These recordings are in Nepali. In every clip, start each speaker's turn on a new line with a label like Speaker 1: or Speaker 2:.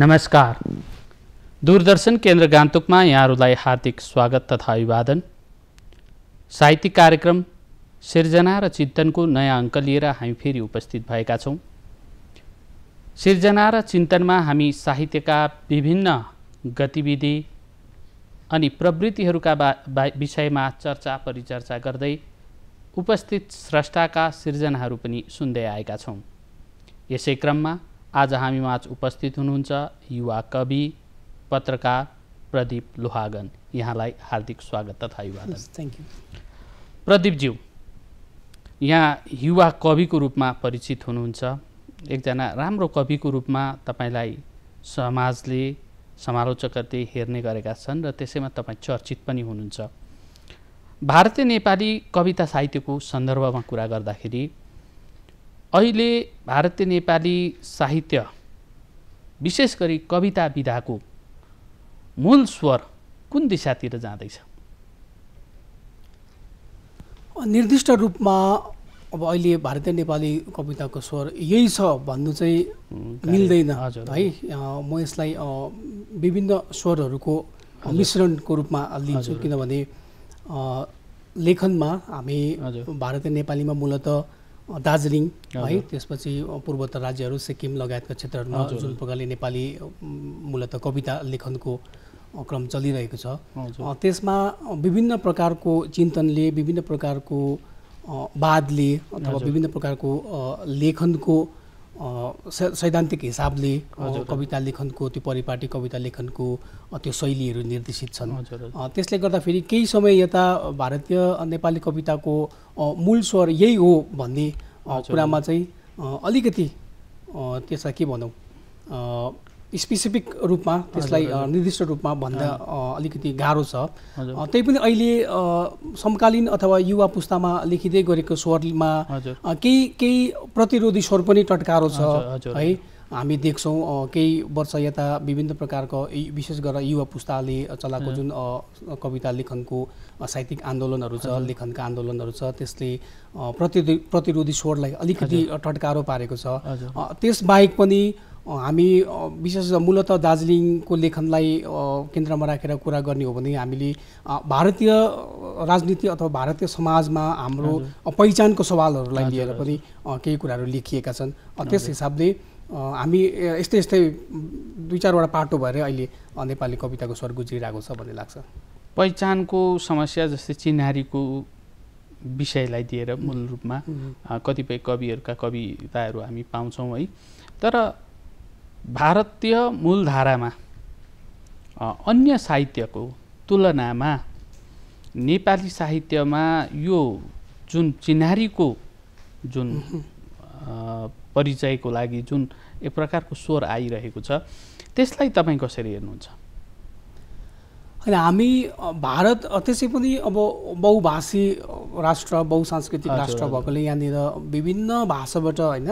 Speaker 1: नमस्कार दूरदर्शन केन्द्र गान्तोकमा यहाँहरूलाई हार्दिक स्वागत तथा अभिवादन साहित्यिक कार्यक्रम सिर्जना र चिन्तनको नयाँ अङ्क लिएर हामी फेरि उपस्थित भएका छौँ सिर्जना र चिन्तनमा हामी साहित्यका विभिन्न गतिविधि अनि प्रवृत्तिहरूका विषयमा चर्चा परिचर्चा गर्दै उपस्थित स्रष्टाका सिर्जनाहरू पनि सुन्दै आएका छौँ यसै क्रममा आज हामी माझ उपस्थित हुनुहुन्छ युवा कवि पत्रकार प्रदीप लोहागन यहाँलाई हार्दिक स्वागत तथा युवा थ्याङ्क यू प्रदीपज्यू यहाँ युवा कविको रूपमा परिचित हुनुहुन्छ एकजना राम्रो कविको रूपमा तपाईँलाई समाजले समालोचकहरूले हेर्ने गरेका छन् र त्यसैमा तपाईँ चर्चित पनि हुनुहुन्छ भारतीय नेपाली कविता साहित्यको सन्दर्भमा कुरा गर्दाखेरि अहिले भारतीय नेपाली साहित्य विशेष गरी कविता विधाको मूल स्वर कुन दिशातिर जाँदैछ
Speaker 2: निर्दिष्ट रूपमा अब अहिले भारतीय नेपाली कविताको स्वर यही छ भन्नु चाहिँ मिल्दैन है म यसलाई विभिन्न स्वरहरूको मिश्रणको रूपमा लिन्छु किनभने लेखनमा हामी भारतीय नेपालीमा मूलत दार्जिलिङ है त्यसपछि पूर्वोत्तर राज्यहरू सिक्किम लगायतका क्षेत्रहरूमा जुन प्रकारले नेपाली मूलत कविता लेखनको क्रम चलिरहेको छ त्यसमा विभिन्न प्रकारको चिन्तनले विभिन्न प्रकारको वादले अथवा विभिन्न प्रकारको लेखनको सैद्धान्तिक हिसाबले कविता लेखनको त्यो परिपाटी कविता लेखनको त्यो शैलीहरू निर्देशित छन् त्यसले गर्दाखेरि केही समय यता भारतीय नेपाली कविताको मूल स्वर यही हो भन्ने कुरामा चाहिँ अलिकति त्यसलाई के भनौँ स्पेसिफिक रूपमा त्यसलाई निर्दिष्ट रूपमा भन्दा अलिकति गाह्रो छ त्यही पनि अहिले समकालीन अथवा युवा पुस्तामा लेखिँदै गरेको स्वरमा केही केही प्रतिरोधी स्वर पनि टटकारो छ है हामी देख्छौँ केही वर्ष यता विभिन्न प्रकारको विशेष गरेर युवा पुस्ताले चलाएको जुन कविता लेखनको साहित्यिक आन्दोलनहरू छ लेखनका आन्दोलनहरू छ त्यसले प्रतिरोधी प्रतिरोधी स्वरलाई अलिकति टटकारो पारेको छ त्यसबाहेक पनि हामी विशेष मूलत दार्जिलिङको लेखनलाई केन्द्रमा राखेर कुरा गर्ने हो भने हामीले भारतीय राजनीति अथवा भारतीय समाजमा हाम्रो पहिचानको सवालहरूलाई लिएर पनि केही कुराहरू लेखिएका छन् त्यस हिसाबले हामी यस्तै यस्तै दुई चारवटा पाटो भएर अहिले नेपाली कविताको स्वर गुज्रिरहेको छ भन्ने लाग्छ
Speaker 1: पहिचानको समस्या जस्तै चिनारीको विषयलाई दिएर मूल रूपमा कतिपय कविहरूका कविताहरू हामी पाउँछौँ है तर भारतीय मूलधारामा अन्य साहित्यको तुलनामा नेपाली साहित्यमा यो जुन चिनारीको जुन परिचयको लागि जुन एक प्रकारको स्वर आइरहेको छ त्यसलाई तपाईँ कसरी हेर्नुहुन्छ
Speaker 2: होइन हामी भारत त्यसै पनि अब बहुभाषी राष्ट्र बहुसांस्कृतिक राष्ट्र भएकोले यहाँनिर विभिन्न भाषाबाट होइन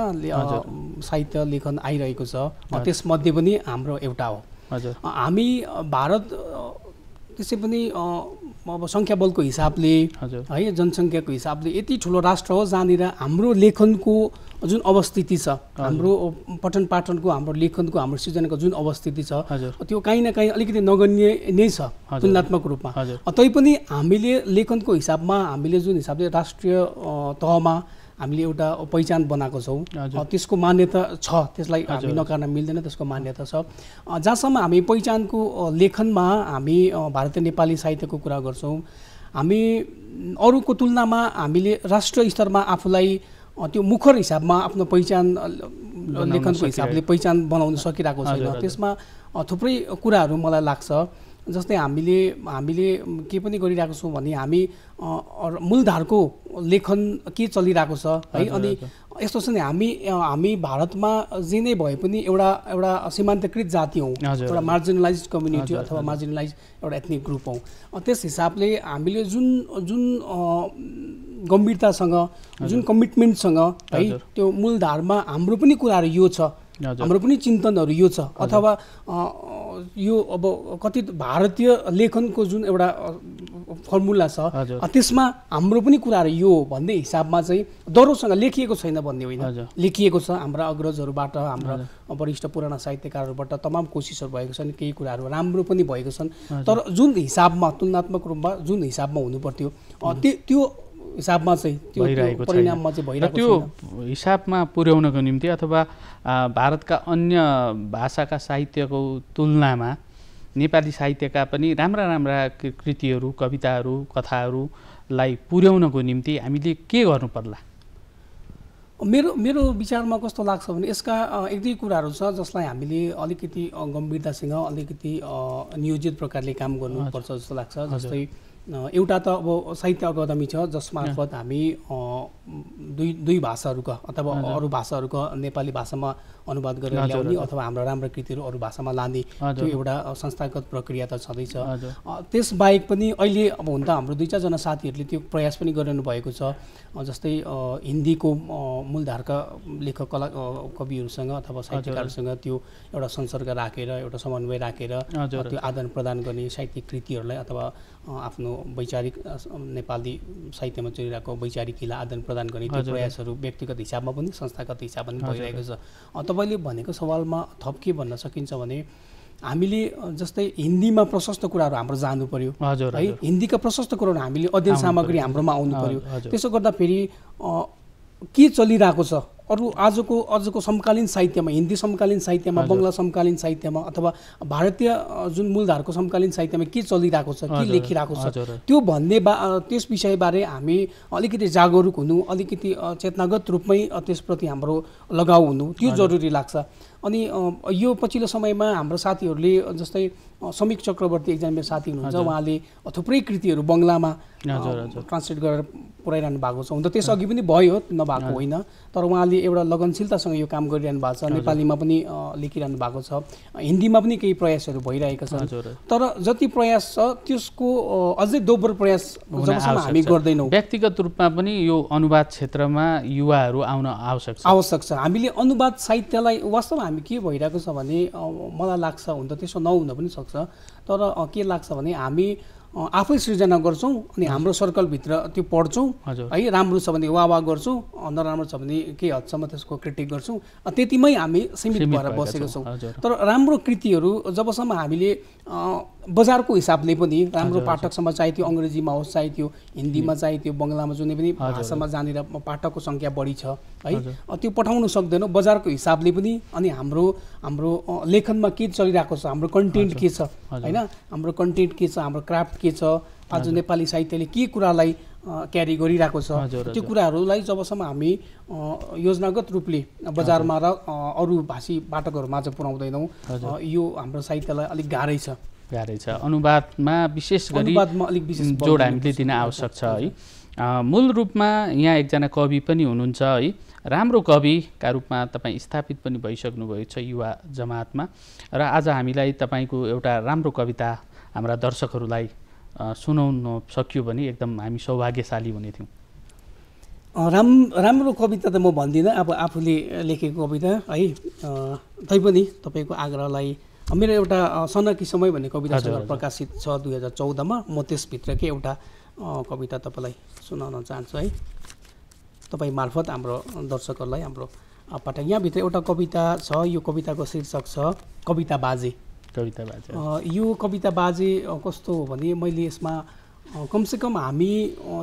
Speaker 2: साहित्य लेखन आइरहेको छ त्यसमध्ये पनि हाम्रो एउटा हो हजुर हामी भारत त्यसै पनि अब सङ्ख्या बलको हिसाबले है जनसङ्ख्याको हिसाबले यति ठुलो राष्ट्र हो जहाँनिर हाम्रो लेखनको जुन अवस्थिति छ हाम्रो पठन पाठनको हाम्रो लेखनको हाम्रो सृजनाको जुन अवस्थिति छ त्यो काहीँ न काहीँ अलिकति नगण्य नै छ तुलनात्मक रूपमा तैपनि हामीले लेखनको हिसाबमा हामीले जुन हिसाबले राष्ट्रिय तहमा हामीले एउटा पहिचान बनाएको छौँ त्यसको मान्यता छ त्यसलाई नकार्न मिल्दैन त्यसको मान्यता छ जहाँसम्म हामी पहिचानको लेखनमा हामी भारतीय नेपाली साहित्यको कुरा गर्छौँ हामी अरूको तुलनामा हामीले राष्ट्रिय स्तरमा आफूलाई त्यो मुखर हिसाबमा आफ्नो पहिचान लेखनको हिसाबले पहिचान बनाउन सकिरहेको छैन त्यसमा थुप्रै कुराहरू मलाई लाग्छ जस्तै हामीले हामीले के पनि गरिरहेको छौँ भने हामी मूलधारको लेखन के चलिरहेको छ है अनि यस्तो छ नि हामी हामी भारतमा जे नै भए पनि एउटा एउटा सीमान्तकृत जाति हौँ एउटा मार्जिनलाइज कम्युनिटी अथवा मार्जिनलाइज एउटा एथनिक ग्रुप हौँ त्यस हिसाबले हामीले जुन जुन गम्भीरतासँग जुन कमिटमेन्टसँग है त्यो मूलधारमा हाम्रो पनि कुराहरू यो छ हाम्रो पनि चिन्तनहरू यो छ अथवा यो अब कति भारतीय लेखनको जुन एउटा फर्मुला छ त्यसमा हाम्रो पनि कुराहरू यो भन्ने हिसाबमा चाहिँ दरोसँग लेखिएको छैन भन्ने होइन लेखिएको छ हाम्रा अग्रजहरूबाट हाम्रा वरिष्ठ पुराना साहित्यकारहरूबाट तमाम कोसिसहरू भएको छन् केही कुराहरू राम्रो पनि भएको छन् तर जुन हिसाबमा तुलनात्मक रूपमा जुन हिसाबमा हुनुपर्थ्यो पर्थ्यो त्यो हिसाबमा चाहिँ भइरहेको परिणाममा चाहिँ भइरहेको त्यो
Speaker 1: हिसाबमा पुर्याउनको निम्ति अथवा भारतका अन्य भाषाका साहित्यको तुलनामा नेपाली साहित्यका पनि राम्रा राम्रा कृतिहरू कविताहरू कथाहरूलाई पुर्याउनको निम्ति हामीले के गर्नु पर्ला
Speaker 2: मेरो मेरो विचारमा कस्तो लाग्छ भने यसका एक दुई कुराहरू छ जसलाई हामीले अलिकति गम्भीरतासँग अलिकति नियोजित प्रकारले काम गर्नुपर्छ जस्तो लाग्छ जस्तै एउटा त अब साहित्य अकादमी छ जसमार्फत हामी दुई दुई भाषाहरूको अथवा अरू भाषाहरूको नेपाली भाषामा अनुवाद गरेर ल्याउने अथवा हाम्रो राम्रो कृतिहरू अरू भाषामा लाने त्यो एउटा संस्थागत प्रक्रिया त छँदैछ त्यसबाहेक पनि अहिले अब हुन त हाम्रो दुई चारजना साथीहरूले त्यो प्रयास पनि गरिरहनु भएको छ जस्तै हिन्दीको मूलधारका लेखक कला कविहरूसँग अथवा साहित्यकारहरूसँग त्यो एउटा संसर्ग राखेर एउटा समन्वय राखेर त्यो आदान प्रदान गर्ने साहित्यिक कृतिहरूलाई अथवा आफ्नो वैचारिक नेपाली साहित्यमा चलिरहेको वैचारिक किला आदान प्रदान गर्ने त्यो प्रयासहरू व्यक्तिगत हिसाबमा पनि संस्थागत हिसाबमा पनि भइरहेको छ तपाईँले भनेको सवालमा थप के भन्न सकिन्छ भने हामीले जस्तै हिन्दीमा प्रशस्त कुराहरू हाम्रो जानु पर्यो हजुर है हिन्दीका प्रशस्त कुराहरू हामीले अध्ययन सामग्री हाम्रोमा आउनु पर्यो त्यसो गर्दाखेरि के चलिरहेको छ अरू आजको आजको समकालीन साहित्यमा हिन्दी समकालीन साहित्यमा बङ्गला समकालीन साहित्यमा अथवा भारतीय जुन मूलधारको समकालीन साहित्यमा के चलिरहेको छ के लेखिरहेको छ त्यो भन्ने बा त्यस विषयबारे हामी अलिकति जागरुक हुनु अलिकति चेतनागत रूपमै त्यसप्रति हाम्रो लगाउ हुनु त्यो जरुरी लाग्छ अनि यो पछिल्लो समयमा हाम्रो साथीहरूले जस्तै समीक चक्रवर्ती एकजना मेरो साथी हुनुहुन्छ उहाँले थुप्रै कृतिहरू बङ्गलामा ट्रान्सलेट गरेर पुऱ्याइरहनु भएको छ हुन त त्यसअघि पनि भयो नभएको होइन तर उहाँले एउटा लगनशीलतासँग यो काम गरिरहनु भएको छ नेपालीमा पनि लेखिरहनु भएको छ हिन्दीमा पनि केही प्रयासहरू भइरहेको छ तर जति प्रयास छ त्यसको अझै दोब्बर प्रयास हामी गर्दैनौँ व्यक्तिगत रूपमा पनि यो अनुवाद क्षेत्रमा युवाहरू आउन आवश्यक आवश्यक छ हामीले अनुवाद साहित्यलाई वास्तवमा हामी के भइरहेको छ भने मलाई लाग्छ हुन त त्यसो नहुन पनि सक्छ तर के लाग्छ भने हामी आफै सृजना गर्छौँ अनि हाम्रो सर्कलभित्र त्यो पढ्छौँ है राम्रो छ भने वा वा गर्छौँ नराम्रो छ भने केही हदसम्म त्यसको क्रिटिक गर्छौँ त्यतिमै हामी सीमित भएर बसेको छौँ तर राम्रो कृतिहरू जबसम्म हामीले बजारको हिसाबले पनि राम्रो पाठकसम्म चाहे त्यो अङ्ग्रेजीमा होस् चाहे त्यो हिन्दीमा चाहे त्यो बङ्गलामा जुनै पनि भाषामा जानेर पाठकको सङ्ख्या बढी छ है त्यो पठाउनु सक्दैनौँ बजारको हिसाबले पनि अनि हाम्रो हाम्रो लेखनमा के चलिरहेको छ हाम्रो कन्टेन्ट के छ होइन हाम्रो कन्टेन्ट के छ हाम्रो क्राफ्ट के छ आज नेपाली साहित्यले के कुरालाई क्यारी गरिरहेको छ त्यो कुराहरूलाई जबसम्म हामी योजनागत रूपले बजारमा र अरू भाषी बाटकहरूमा चाहिँ पुऱ्याउँदैनौँ यो हाम्रो साहित्यलाई अलिक गाह्रै छ
Speaker 1: गाह्रै छ अनुवादमा विशेष गरी अलिक विशेष जोड हामीले दिन आवश्यक छ है मूल रूपमा यहाँ एकजना कवि पनि हुनुहुन्छ है राम्रो कविका रूपमा तपाईँ स्थापित पनि भइसक्नुभएको छ युवा जमातमा र आज हामीलाई तपाईँको एउटा राम्रो कविता हाम्रा दर्शकहरूलाई सुनाउन सकियो भने एकदम हामी सौभाग्यशाली हुने थियौँ
Speaker 2: राम राम्रो कविता त म भन्दिनँ अब आफूले लेखेको कविता है तैपनि तपाईँको आग्रहलाई मेरो एउटा सनकी समय भन्ने कविता प्रकाशित छ दुई हजार चौधमा म त्यसभित्रकै एउटा कविता तपाईँलाई सुनाउन चाहन्छु है तपाईँ मार्फत हाम्रो दर्शकहरूलाई हाम्रो पाठक यहाँभित्र एउटा कविता छ यो कविताको शीर्षक छ कविता बाजे कविता बाजे यो कविता बाजे कस्तो हो भने मैले यसमा कमसेकम हामी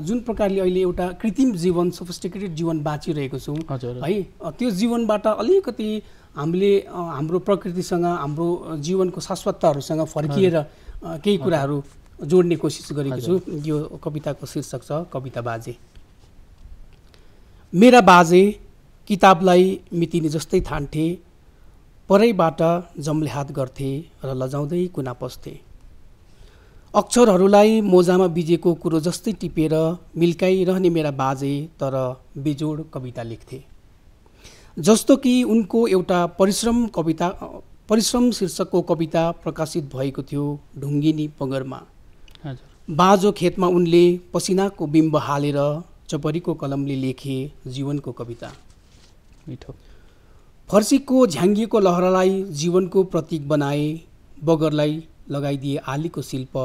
Speaker 2: जुन प्रकारले अहिले एउटा कृत्रिम जीवन सोफिस्टिकेटेड जीवन बाँचिरहेको छौँ है त्यो जीवनबाट अलिकति हामीले हाम्रो प्रकृतिसँग हाम्रो जीवनको शाश्वतताहरूसँग फर्किएर केही कुराहरू जोड्ने कोसिस गरेको छु यो कविताको शीर्षक छ कविता बाजे मेरा बाजे किताबलाई मितिने जस्तै थान्थे परैबाट जम्लेहात गर्थे र लजाउँदै कुना पस्थे अक्षरहरूलाई मोजामा बिजेको कुरो जस्तै टिपेर मिल्काइरहने मेरा बाजे तर बेजोड कविता लेख्थे जस्तो कि उनको एउटा परिश्रम कविता परिश्रम शीर्षकको कविता प्रकाशित भएको थियो ढुङ्गिनी पगरमा बाजो खेतमा उनले पसिनाको बिम्ब हालेर चपरीको कलमले लेखे जीवनको कविता मिठो फर्सीको झ्याङ्गिएको लहरालाई जीवनको प्रतीक बनाए बगरलाई लगाइदिए आलीको शिल्प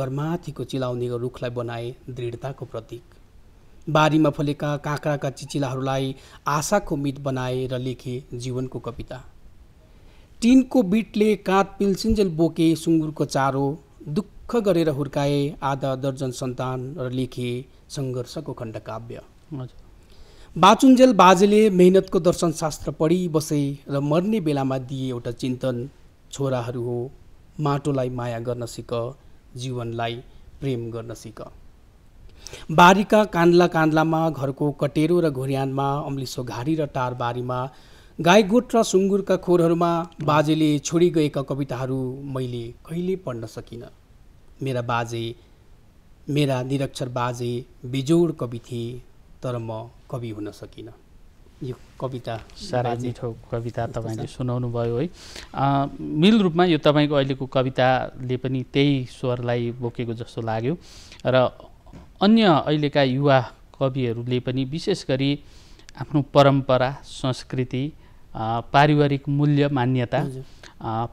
Speaker 2: घरमाथिको चिलाउने रुखलाई बनाए दृढताको प्रतीक बारीमा फलेका काँक्राका चिचिलाहरूलाई आशाको मित र लेखे जीवनको कविता टिनको बिटले काँध पिल्सिन्जेल बोके सुँगुरको चारो दुःख गरेर हुर्काए आधा दर्जन सन्तान र लेखे सङ्घर्षको खण्डकाव्य हजुर बाचुन्जेल बाजेले मेहनतको दर्शनशास्त्र बसे र मर्ने बेलामा दिए एउटा चिन्तन छोराहरू हो माटोलाई माया गर्न सिक जीवनलाई प्रेम गर्न सिक बारीका कान्ला कान्लामा घरको कटेरो र घोर्यानमा अम्लिसो घारी र टारबारीमा गाईगोठ र सुँगुरका खोरहरूमा बाजेले छोडी गएका कविताहरू मैले कहिले पढ्न सकिनँ मेरा बाजे मेरा निरक्षर बाजे बिजोड कवि थिए तर म कवि हुन सकिनँ यो कविता साह्रै मिठो कविता तपाईँले
Speaker 1: सुनाउनु भयो है मिल रूपमा यो तपाईँको अहिलेको कविताले पनि त्यही स्वरलाई बोकेको जस्तो लाग्यो र अन्य अहिलेका युवा कविहरूले पनि विशेष गरी आफ्नो परम्परा संस्कृति पारिवारिक मूल्य मान्यता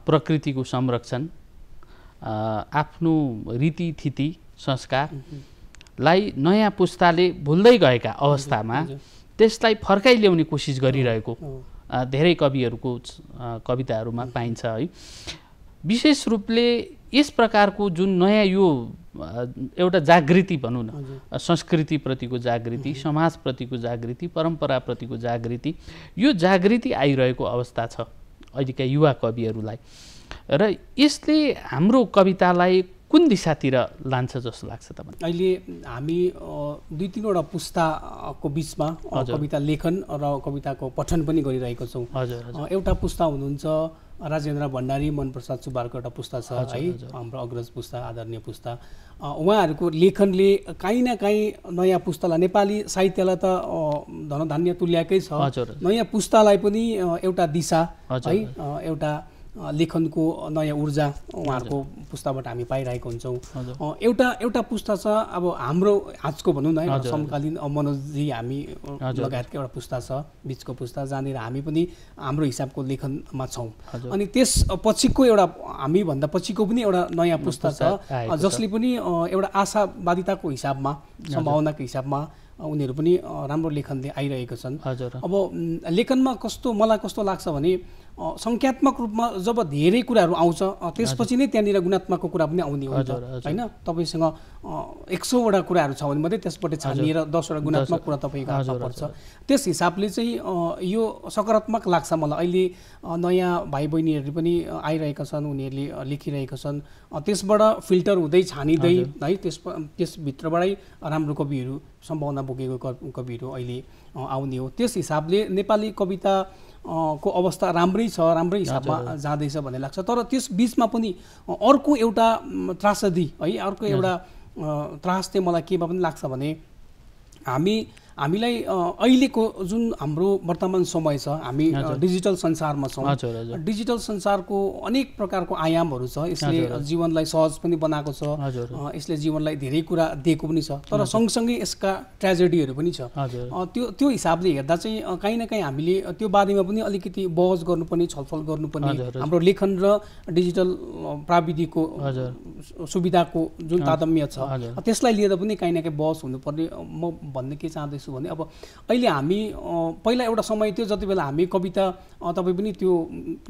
Speaker 1: प्रकृतिको संरक्षण आफ्नो रीतिथिति संस्कार लाई नयाँ पुस्ताले भुल्दै गएका अवस्थामा त्यसलाई फर्काइ ल्याउने कोसिस गरिरहेको धेरै कविहरूको कविताहरूमा पाइन्छ है विशेष रूपले यस प्रकारको जुन नयाँ यो एउटा जागृति भनौँ न संस्कृतिप्रतिको जागृति समाजप्रतिको जागृति परम्पराप्रतिको जागृति यो जागृति आइरहेको अवस्था छ अहिलेका युवा कविहरूलाई र यसले हाम्रो कवितालाई कुन दिशातिर लान्छ जस्तो लाग्छ तपाईँलाई
Speaker 2: अहिले हामी दुई तिनवटा पुस्ताको बिचमा कविता लेखन र कविताको पठन पनि गरिरहेको छौँ हजुर एउटा पुस्ता हुनुहुन्छ राजेन्द्र भण्डारी मनप्रसाद सुब्बाको एउटा पुस्ता छ है हाम्रो अग्रज पुस्ता आदरणीय पुस्ता उहाँहरूको लेखनले काहीँ न काहीँ नयाँ पुस्तालाई नेपाली साहित्यलाई त धनधान्य तुल्याएकै छ नयाँ पुस्तालाई पनि एउटा दिशा है एउटा लेखनको नयाँ ऊर्जा उहाँहरूको पुस्ताबाट हामी पाइरहेको हुन्छौँ एउटा एउटा पुस्ता छ अब हाम्रो आजको भनौँ न समकालीन मनोजी हामी लगायतको एउटा पुस्ता छ बिचको पुस्ता जहाँनिर हामी पनि हाम्रो हिसाबको लेखनमा छौँ अनि त्यस पछिको एउटा हामीभन्दा पछिको पनि एउटा नयाँ पुस्ता छ जसले पनि एउटा आशावादिताको हिसाबमा सम्भावनाको हिसाबमा उनीहरू पनि राम्रो लेखनले आइरहेको छन् हजुर अब लेखनमा कस्तो मलाई कस्तो लाग्छ भने सङ्ख्यात्मक रूपमा जब धेरै कुराहरू आउँछ त्यसपछि नै त्यहाँनिर गुणात्मकको कुरा पनि आउने हुन्छ होइन तपाईँसँग एक सौवटा कुराहरू छ भने मात्रै त्यसबाट छानिएर दसवटा गुणात्मक कुरा तपाईँको हातमा पर्छ त्यस हिसाबले चाहिँ यो सकारात्मक लाग्छ मलाई अहिले नयाँ भाइ बहिनीहरू पनि आइरहेका छन् उनीहरूले लेखिरहेका छन् त्यसबाट फिल्टर हुँदै छानिँदै है त्यस त्यसभित्रबाटै राम्रो कविहरू सम्भावना बोकेको कविहरू अहिले आउने हो त्यस हिसाबले नेपाली कविता को अवस्था राम्रै छ राम्रै हिसाबमा जाँदैछ भन्ने लाग्छ तर त्यस बिचमा पनि अर्को एउटा त्रासदी है अर्को एउटा त्रास चाहिँ मलाई केमा पनि लाग्छ भने हामी हामीलाई अहिलेको जुन हाम्रो वर्तमान समय छ हामी डिजिटल संसारमा छौँ डिजिटल संसारको अनेक प्रकारको आयामहरू छ यसले जीवनलाई सहज पनि बनाएको छ यसले जीवनलाई धेरै कुरा दिएको पनि छ तर सँगसँगै यसका ट्रेजेडीहरू पनि छ त्यो त्यो हिसाबले हेर्दा चाहिँ काहीँ न काहीँ हामीले त्यो बारेमा पनि अलिकति बहस गर्नुपर्ने छलफल गर्नुपर्ने हाम्रो लेखन र डिजिटल प्राविधिकको सुविधाको जुन तादम्य छ त्यसलाई लिएर पनि काहीँ न काहीँ बहस हुनुपर्ने म भन्ने के चाहँदैछु गर्छु भने अब अहिले हामी पहिला एउटा समय थियो जति बेला हामी कविता तपाईँ पनि त्यो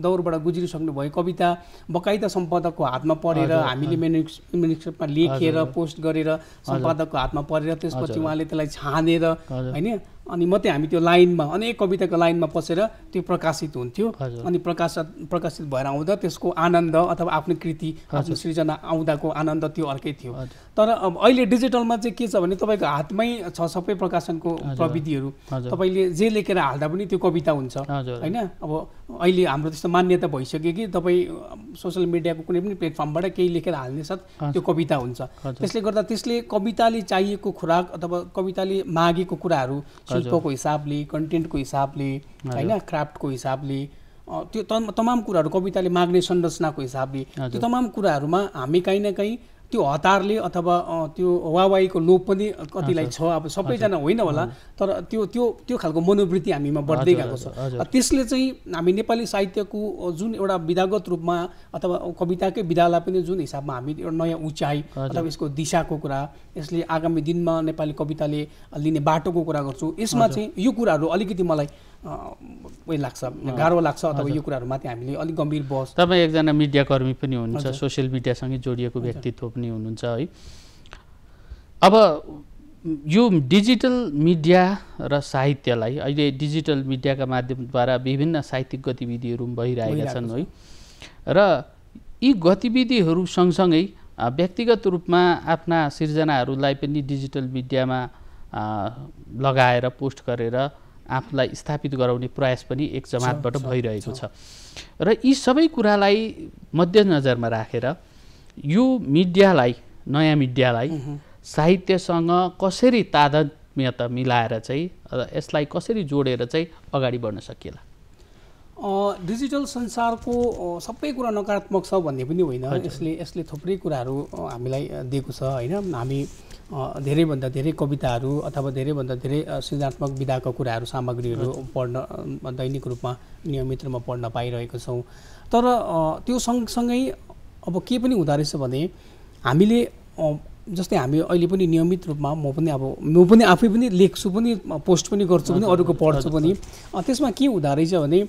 Speaker 2: दौरबाट भयो कविता बकाइदा सम्पादकको हातमा पढेर हामीले मेनुस्क्रिप्टमा लेखेर पोस्ट गरेर सम्पादकको हातमा परेर त्यसपछि उहाँले त्यसलाई छानेर होइन अनि मात्रै हामी त्यो लाइनमा अनेक कविताको लाइनमा पसेर त्यो प्रकाशित हुन्थ्यो अनि प्रकाश प्रकाशित भएर आउँदा त्यसको आनन्द अथवा आफ्नो कृति आफ्नो सृजना आउँदाको आनन्द त्यो अर्कै थियो तर अब अहिले डिजिटलमा चाहिँ के छ भने तपाईँको हातमै छ सबै प्रकाशनको प्रविधिहरू तपाईँले जे लेखेर हाल्दा पनि त्यो कविता हुन्छ होइन अब अहिले हाम्रो त्यस्तो मान्यता भइसक्यो कि तपाईँ सोसियल मिडियाको कुनै पनि प्लेटफर्मबाट केही लेखेर हाल्ने साथ त्यो कविता हुन्छ त्यसले गर्दा त्यसले कविताले चाहिएको खुराक अथवा कविताले मागेको कुराहरू शिल्पको हिसाबले कन्टेन्टको हिसाबले होइन क्राफ्टको हिसाबले त्यो तमाम कुराहरू कविताले माग्ने संरचनाको हिसाबले त्यो तमाम कुराहरूमा हामी काहीँ न काहीँ त्यो हतारले अथवा त्यो वावाईको लोप पनि कतिलाई छ अब सबैजना होइन होला तर त्यो त्यो त्यो खालको मनोवृत्ति हामीमा बढ्दै गएको छ त्यसले चाहिँ हामी नेपाली साहित्यको जुन एउटा विधागत रूपमा अथवा कविताकै विधालाई पनि जुन हिसाबमा हामी एउटा नयाँ उचाइ अथवा यसको दिशाको कुरा यसले आगामी दिनमा नेपाली कविताले लिने बाटोको कुरा गर्छु यसमा चाहिँ यो कुराहरू अलिकति मलाई उयो लाग्छ गाह्रो लाग्छ अथवा यो कुराहरूमाथि हामीले अलिक गम्भीर बस
Speaker 1: तपाईँ एकजना मिडियाकर्मी पनि हुनुहुन्छ सोसियल मिडियासँगै जोडिएको व्यक्तित्व पनि हुनुहुन्छ है अब यो डिजिटल मिडिया र साहित्यलाई अहिले डिजिटल मिडियाका माध्यमद्वारा विभिन्न साहित्यिक गतिविधिहरू भइरहेका छन् है र यी गतिविधिहरू सँगसँगै व्यक्तिगत रूपमा आफ्ना सिर्जनाहरूलाई पनि डिजिटल मिडियामा लगाएर पोस्ट गरेर आफूलाई स्थापित गराउने प्रयास पनि एक जमातबाट भइरहेको छ र यी सबै कुरालाई मध्यनजरमा राखेर रा, यो मिडियालाई नयाँ मिडियालाई साहित्यसँग कसरी तादात्म्यता मिलाएर चाहिँ यसलाई कसरी जोडेर चाहिँ अगाडि बढ्न सकिएला
Speaker 2: डिजिटल संसारको सबै कुरा नकारात्मक छ भन्ने पनि होइन यसले यसले थुप्रै कुराहरू हामीलाई दिएको छ होइन हामी धेरैभन्दा धेरै कविताहरू अथवा धेरैभन्दा धेरै सृजनात्मक विधाको कुराहरू सामग्रीहरू पढ्न दैनिक रूपमा नियमित रूपमा पढ्न पाइरहेको छौँ तर त्यो सँगसँगै अब के पनि हुँदो रहेछ भने हामीले जस्तै हामी अहिले पनि नियमित रूपमा म पनि अब म पनि आफै पनि लेख्छु पनि पोस्ट पनि गर्छु पनि अरूको पढ्छु पनि त्यसमा के हुँदो रहेछ भने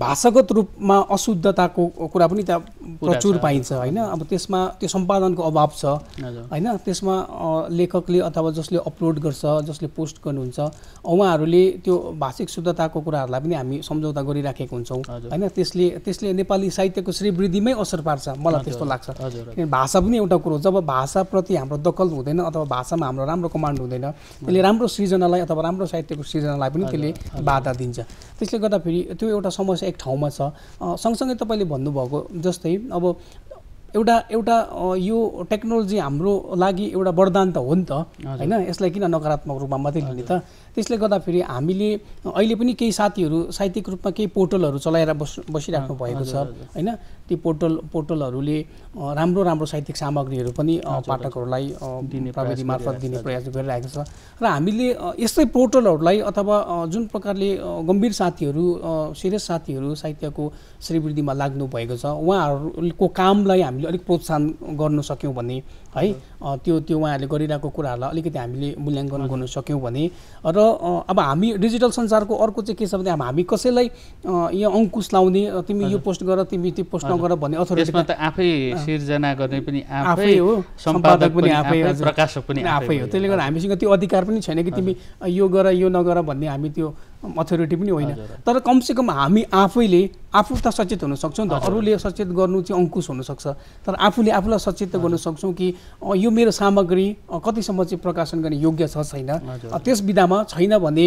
Speaker 2: भाषागत रूपमा अशुद्धताको कुरा पनि त्यहाँ प्रचुर पाइन्छ होइन अब त्यसमा त्यो सम्पादनको अभाव छ होइन त्यसमा लेखकले अथवा जसले अपलोड गर्छ जसले पोस्ट गर्नुहुन्छ उहाँहरूले त्यो भाषिक शुद्धताको कुराहरूलाई पनि हामी सम्झौता गरिराखेको हुन्छौँ होइन त्यसले त्यसले नेपाली साहित्यको श्रीवृद्धिमै असर पार्छ मलाई त्यस्तो लाग्छ भाषा पनि एउटा कुरो जब भाषाप्रति हाम्रो दखल हुँदैन अथवा भाषामा हाम्रो राम्रो कमान्ड हुँदैन त्यसले राम्रो सृजनालाई अथवा राम्रो साहित्यको सृजनालाई पनि त्यसले बाधा दिन्छ त्यसले गर्दाखेरि त्यो एउटा समस्या एक ठाउँमा छ सँगसँगै तपाईँले भन्नुभएको जस्तै अब एउटा एउटा यो टेक्नोलोजी हाम्रो लागि एउटा वरदान त हो नि त होइन यसलाई किन नकारात्मक रूपमा मात्रै लिने त त्यसले गर्दाखेरि हामीले अहिले पनि केही साथीहरू साहित्यिक रूपमा केही पोर्टलहरू चलाएर बस बसिराख्नु भएको छ होइन ती पोर्टल पोर्टलहरूले राम्रो राम्रो साहित्यिक सामग्रीहरू पनि पाठकहरूलाई दिने प्रविधि मार्फत दिने प्रयास गरिरहेको छ र हामीले यस्तै पोर्टलहरूलाई अथवा जुन प्रकारले गम्भीर साथीहरू सिरियस साथीहरू साहित्यको श्रीवृद्धिमा लाग्नु भएको छ उहाँहरूको कामलाई हामीले अलिक प्रोत्साहन गर्न सक्यौँ भने है त्यो त्यो उहाँहरूले गरिरहेको कुराहरूलाई अलिकति हामीले मूल्याङ्कन गर्न सक्यौँ भने र अब हामी डिजिटल संसारको अर्को चाहिँ के छ भने अब हामी कसैलाई यहाँ अङ्कुश लाउने तिमी यो पोस्ट गर तिमी त्यो पोस्ट नगर भन्ने अथोरिटी त
Speaker 1: आफै सिर्जना गर्ने पनि आफै हो सम्पादक पनि आफै प्रकाशक पनि आफै हो त्यसले गर्दा
Speaker 2: हामीसँग त्यो अधिकार पनि छैन कि तिमी यो गर यो नगर भन्ने हामी त्यो अथोरिटी पनि होइन तर कमसेकम हामी आफैले आफू त सचेत हुन सक्छौँ नि त अरूले सचेत गर्नु चाहिँ अङ्कुश हुनसक्छ तर आफूले आफूलाई सचेत गर्न सक्छौँ कि यो मेरो सामग्री कतिसम्म चाहिँ प्रकाशन गर्ने योग्य छ छैन त्यस विधामा छैन भने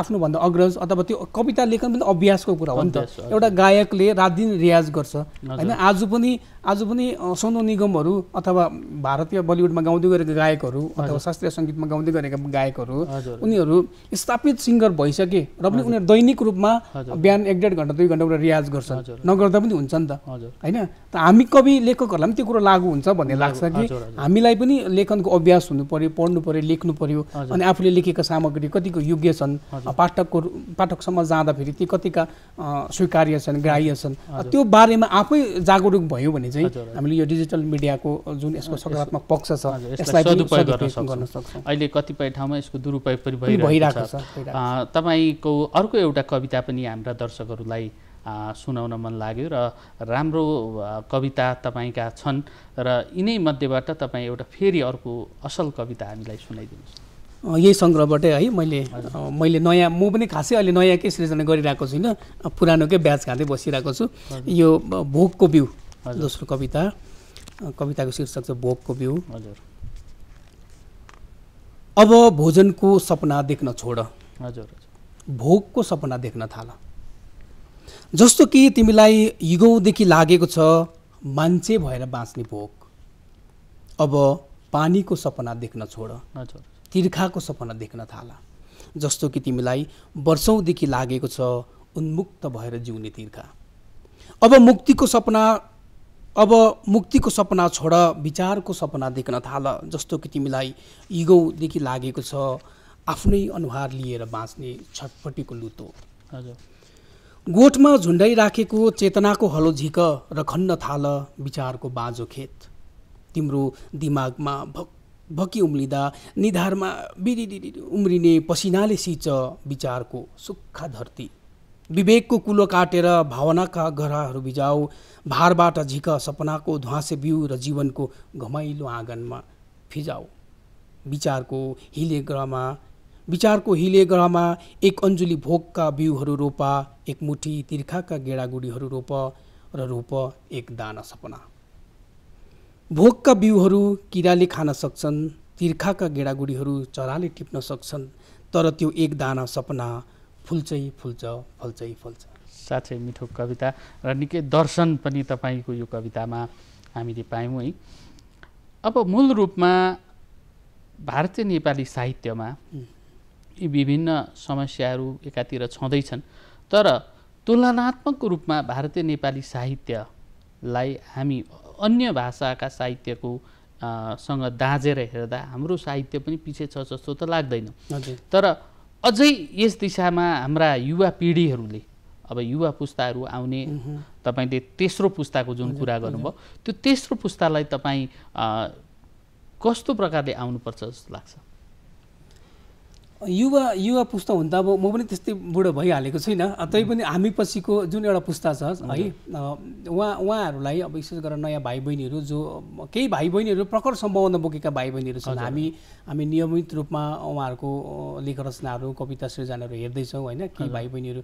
Speaker 2: आफ्नोभन्दा अग्रज अथवा त्यो कविता लेखन पनि अभ्यासको कुरा हो नि त एउटा गायकले रात दिन रियाज गर्छ होइन आज पनि आज पनि सोनो निगमहरू अथवा भारतीय बलिउडमा गाउँदै गरेका गायकहरू अथवा शास्त्रीय सङ्गीतमा गाउँदै गरेका गायकहरू उनीहरू स्थापित सिङ्गर भइसके र पनि उनीहरू दैनिक रूपमा बिहान एक डेढ घन्टा दुई घन्टा रियाज गर्छ नगर्दा पनि हुन्छ नि त होइन त हामी कवि लेखकहरूलाई पनि त्यो कुरो लागु हुन्छ भन्ने लाग्छ कि हामीलाई पनि लेखनको अभ्यास हुनु पऱ्यो पढ्नु पऱ्यो लेख्नु पऱ्यो अनि आफूले लेखेका सामग्री कतिको योग्य छन् पाठकको पाठकसम्म जाँदाखेरि ती कतिका स्वीकार्य छन् ग्राह्य छन् त्यो बारेमा आफै जागरुक भयो भने चाहिँ हामीले यो डिजिटल मिडियाको जुन यसको सकारात्मक पक्ष छ यसलाई सदुपयोग गर्न सक्छौँ
Speaker 1: अहिले कतिपय ठाउँमा यसको दुरुपयोग पनि भइरहेको छ तपाईँको अर्को एउटा कविता पनि हाम्रा दर्शकहरूलाई सुनाउन मन लाग्यो र राम्रो कविता तपाईँका छन् र यिनै मध्येबाट तपाईँ एउटा फेरि अर्को असल कविता हामीलाई सुनाइदिनुहोस्
Speaker 2: यही सङ्ग्रहबाटै है मैले मैले नयाँ म पनि खासै अहिले नयाँकै सृजना गरिरहेको छुइनँ पुरानोकै ब्याज खाँदै बसिरहेको छु यो भोकको बिउ दोस्रो कविता कविताको शीर्षक छ भोगको बिउ हजुर अब भोजनको सपना देख्न छोड हजुर भोगको सपना देख्न थाल जस्तो कि तिमीलाई युगौँदेखि लागेको छ मान्छे भएर बाँच्ने भोक अब पानीको सपना देख्न छोड हजुर तिर्खाको सपना देख्न थाल जस्तो कि तिमीलाई वर्षौँदेखि लागेको छ उन्मुक्त भएर जिउने तिर्खा अब मुक्तिको सपना अब मुक्तिको सपना छोड विचारको सपना देख्न थाल जस्तो कि तिमीलाई इगौदेखि लागेको छ आफ्नै अनुहार लिएर बाँच्ने छटपट्टिको लुतो हजुर गोठमा झुन्डाइ राखेको चेतनाको हलो झिक र खन्न थाल विचारको बाँझो खेत तिम्रो दिमागमा भक भकी उम्लिँदा निधारमा बिरिरी उम्रिने पसिनाले सिच विचारको सुक्खा धरती विवेकको कुलो काटेर भावनाका घरहरू बिजाऊ भारबाट झिक सपनाको ध्वाँसे बिउ र जीवनको घमाइलो आँगनमा फिजाऊ विचारको हिले ग्रहमा विचारको हिले ग्रहमा एक अन्जुली भोगका बिउहरू रोपा एक मुठी तिर्खाका गेडागुडीहरू रोप र रोप एक दाना सपना भोगका बिउहरू किराले खान सक्छन् तिर्खाका गेडागुडीहरू चराले टिप्न सक्छन् तर त्यो एक दाना सपना फुल्चै फुल्छ फल्चै फल्छ साँच्चै मिठो कविता र निकै
Speaker 1: दर्शन पनि तपाईँको यो कवितामा हामीले पायौँ है अब मूल रूपमा भारतीय नेपाली साहित्यमा यी विभिन्न समस्याहरू एकातिर छँदैछन् तर तुलनात्मक रूपमा भारतीय नेपाली साहित्यलाई हामी अन्य भाषाका साहित्यको सँग दाँजेर हेर्दा हाम्रो साहित्य पनि पछि छ जस्तो त लाग्दैन तर अझै यस दिशामा हाम्रा युवा पिँढीहरूले अब युवा पुस्ताहरू आउने तपाईँले तेस्रो पुस्ताको जुन कुरा गर्नुभयो त्यो तेस्रो पुस्तालाई तपाईँ
Speaker 2: कस्तो प्रकारले आउनुपर्छ जस्तो लाग्छ युवा युवा पुस्ता त अब म पनि त्यस्तै बुढो भइहालेको छुइनँ पनि हामी पछिको जुन एउटा पुस्ता छ है उहाँ उहाँहरूलाई अब विशेष गरेर नयाँ भाइ बहिनीहरू जो केही भाइ बहिनीहरू प्रखर सम्भावना बोकेका भाइ बहिनीहरू छन् हामी हामी नियमित रूपमा उहाँहरूको लेख रचनाहरू कविता सृजनाहरू हेर्दैछौँ होइन केही भाइ बहिनीहरू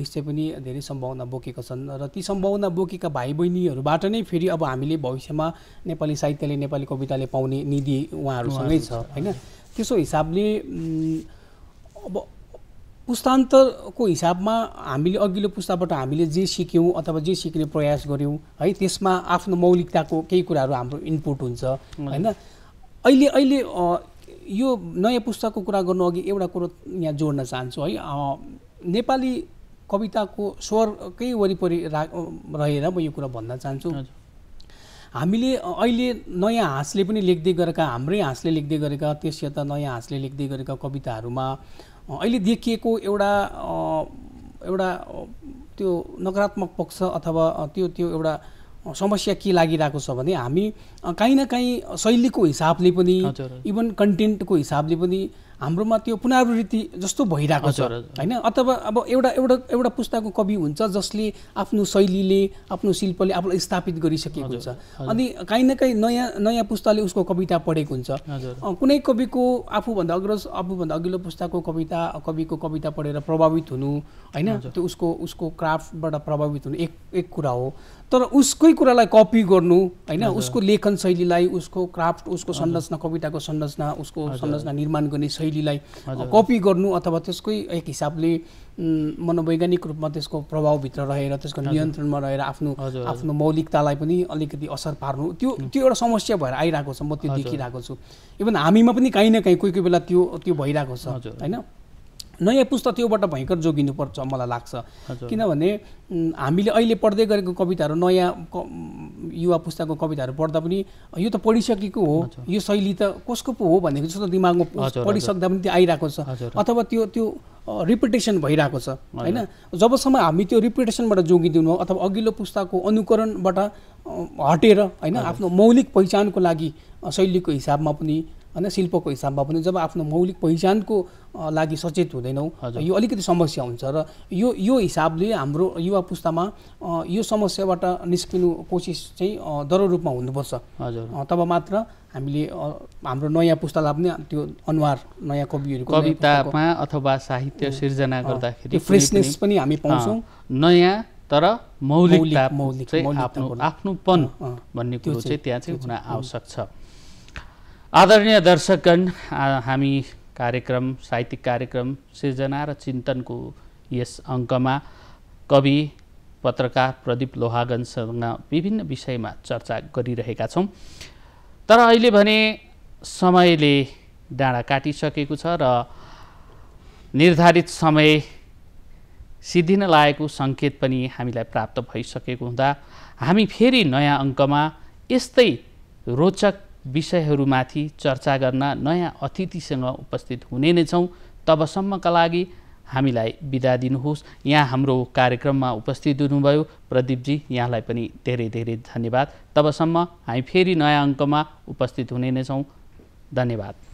Speaker 2: निश्चय पनि धेरै सम्भावना बोकेका छन् र ती सम्भावना बोकेका भाइ बहिनीहरूबाट नै फेरि अब हामीले भविष्यमा नेपाली साहित्यले नेपाली कविताले पाउने निधि उहाँहरूसँगै छ होइन त्यसो हिसाबले अब पुस्तान्तरको हिसाबमा हामीले अघिल्लो पुस्ताबाट हामीले जे सिक्यौँ अथवा जे सिक्ने प्रयास गऱ्यौँ है त्यसमा आफ्नो मौलिकताको केही कुराहरू हाम्रो इनपुट हुन्छ होइन अहिले अहिले यो नयाँ पुस्ताको कुरा गर्नु अघि एउटा कुरो यहाँ जोड्न चाहन्छु है नेपाली कविताको स्वरकै वरिपरि रा रहेर म यो कुरा भन्न चाहन्छु हामीले अहिले नयाँ हाँसले पनि लेख्दै गरेका हाम्रै हाँसले लेख्दै गरेका त्यस यता नयाँ हाँसले लेख्दै गरेका कविताहरूमा अहिले देखिएको एउटा एउटा त्यो नकारात्मक पक्ष अथवा त्यो त्यो एउटा समस्या के लागिरहेको छ भने हामी काहीँ न काहीँ शैलीको हिसाबले पनि इभन कन्टेन्टको हिसाबले पनि हाम्रोमा त्यो पुनरावृत्ति जस्तो भइरहेको छ होइन अथवा अब एउटा एउटा एउटा पुस्ताको कवि हुन्छ जसले आफ्नो शैलीले आफ्नो शिल्पले आफूलाई स्थापित गरिसकेको हुन्छ अनि काहीँ न काहीँ नयाँ नयाँ पुस्ताले उसको कविता पढेको हुन्छ कुनै कविको आफूभन्दा अग्रज आफूभन्दा अघिल्लो पुस्ताको कविता कविको कविता पढेर प्रभावित हुनु होइन त्यो उसको उसको क्राफ्टबाट प्रभावित हुनु एक एक कुरा हो तर उसकै कुरालाई कपी गर्नु होइन उसको लेखन शैलीलाई उसको क्राफ्ट उसको संरचना कविताको संरचना उसको संरचना निर्माण गर्ने शैली शैलीलाई कपी गर्नु अथवा त्यसकै एक हिसाबले मनोवैज्ञानिक रूपमा त्यसको प्रभावभित्र रहेर त्यसको नियन्त्रणमा रहेर आफ्नो आफ्नो मौलिकतालाई पनि अलिकति असर पार्नु त्यो त्यो एउटा समस्या भएर आइरहेको छ म त्यो देखिरहेको छु इभन हामीमा पनि काहीँ न काहीँ कोही कोही बेला त्यो त्यो भइरहेको छ होइन नयाँ पुस्ता त्योबाट भयङ्कर जोगिनुपर्छ मलाई लाग्छ किनभने हामीले अहिले पढ्दै गरेको कविताहरू नयाँ युवा पुस्ताको कविताहरू पढ्दा पनि यो त पढिसकेको हो यो शैली त कसको पो हो भनेको जस्तो दिमागमा पढिसक्दा पनि त्यो आइरहेको छ अथवा त्यो त्यो रिपिटेसन भइरहेको छ होइन जबसम्म हामी त्यो रिपिटेसनबाट जोगिदिनु अथवा अघिल्लो पुस्ताको अनुकरणबाट हटेर होइन आफ्नो मौलिक पहिचानको लागि शैलीको हिसाबमा पनि होइन शिल्पको हिसाबमा पनि जब आफ्नो मौलिक पहिचानको लागि सचेत हुँदैनौँ यो अलिकति समस्या हुन्छ र यो यो हिसाबले हाम्रो युवा पुस्तामा यो समस्याबाट निस्किनु कोसिस चाहिँ दह्रो रूपमा हुनुपर्छ हजुर तब मात्र हामीले हाम्रो नयाँ पुस्तालाई पनि त्यो अनुहार नयाँ कविहरू कवितामा
Speaker 1: अथवा साहित्य सिर्जना गर्दाखेरि फ्रेसनेस पनि हामी पाउँछौँ नयाँ तर मौलिक मौलिक आफ्नो आफ्नोपन भन्ने कुरो चाहिँ त्यहाँ चाहिँ हुन आवश्यक छ आदरणीय दर्शकगण हामी कार्यक्रम साहित्यिक कार्यक्रम सृजना र चिन्तनको यस अङ्कमा कवि पत्रकार प्रदीप लोहागनसँग विभिन्न विषयमा चर्चा गरिरहेका छौँ तर अहिले भने समयले डाँडा काटिसकेको छ र निर्धारित समय सिद्धिन लागेको सङ्केत पनि हामीलाई प्राप्त भइसकेको हुँदा हामी फेरि नयाँ अङ्कमा यस्तै रोचक विषयहरूमाथि चर्चा गर्न नयाँ अतिथिसँग उपस्थित हुने नै छौँ तबसम्मका लागि हामीलाई बिदा दिनुहोस् यहाँ हाम्रो कार्यक्रममा उपस्थित हुनुभयो प्रदीपजी यहाँलाई पनि धेरै धेरै धन्यवाद तबसम्म हामी फेरि नयाँ अङ्कमा उपस्थित हुने नै छौँ धन्यवाद